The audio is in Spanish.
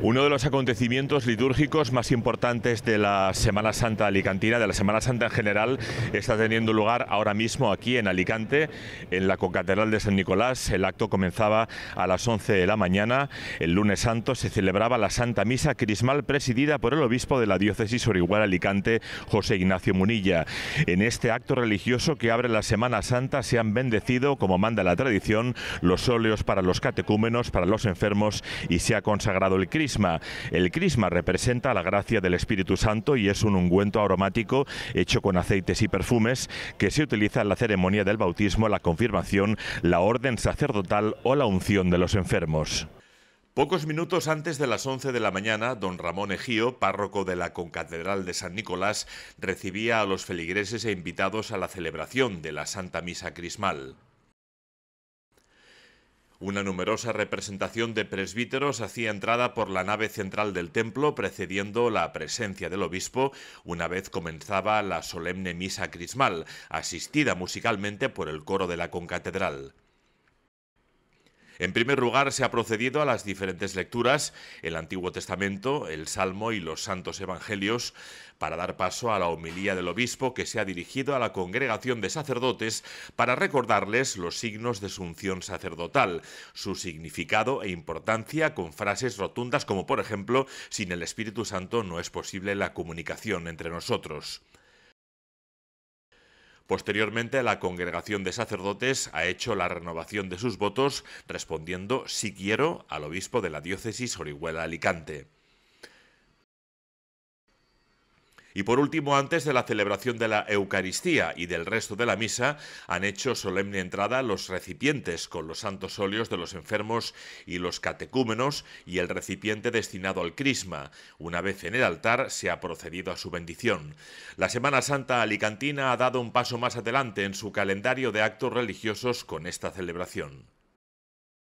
Uno de los acontecimientos litúrgicos más importantes de la Semana Santa alicantina, de la Semana Santa en general, está teniendo lugar ahora mismo aquí en Alicante, en la Concatedral de San Nicolás. El acto comenzaba a las 11 de la mañana. El lunes santo se celebraba la Santa Misa Crismal presidida por el obispo de la diócesis Orihuela Alicante, José Ignacio Munilla. En este acto religioso que abre la Semana Santa se han bendecido, como manda la tradición, los óleos para los catecúmenos, para los enfermos y se ha consagrado el Cristo el crisma representa la gracia del Espíritu Santo y es un ungüento aromático hecho con aceites y perfumes que se utiliza en la ceremonia del bautismo, la confirmación, la orden sacerdotal o la unción de los enfermos. Pocos minutos antes de las 11 de la mañana, don Ramón Ejío, párroco de la Concatedral de San Nicolás, recibía a los feligreses e invitados a la celebración de la Santa Misa Crismal. Una numerosa representación de presbíteros hacía entrada por la nave central del templo, precediendo la presencia del obispo, una vez comenzaba la solemne misa crismal, asistida musicalmente por el coro de la concatedral. En primer lugar, se ha procedido a las diferentes lecturas, el Antiguo Testamento, el Salmo y los Santos Evangelios, para dar paso a la homilía del obispo que se ha dirigido a la congregación de sacerdotes para recordarles los signos de su unción sacerdotal, su significado e importancia con frases rotundas como por ejemplo, sin el Espíritu Santo no es posible la comunicación entre nosotros. Posteriormente, la congregación de sacerdotes ha hecho la renovación de sus votos, respondiendo, si quiero, al obispo de la diócesis Orihuela Alicante. Y por último, antes de la celebración de la Eucaristía y del resto de la misa, han hecho solemne entrada los recipientes con los santos óleos de los enfermos y los catecúmenos y el recipiente destinado al crisma. Una vez en el altar se ha procedido a su bendición. La Semana Santa alicantina ha dado un paso más adelante en su calendario de actos religiosos con esta celebración.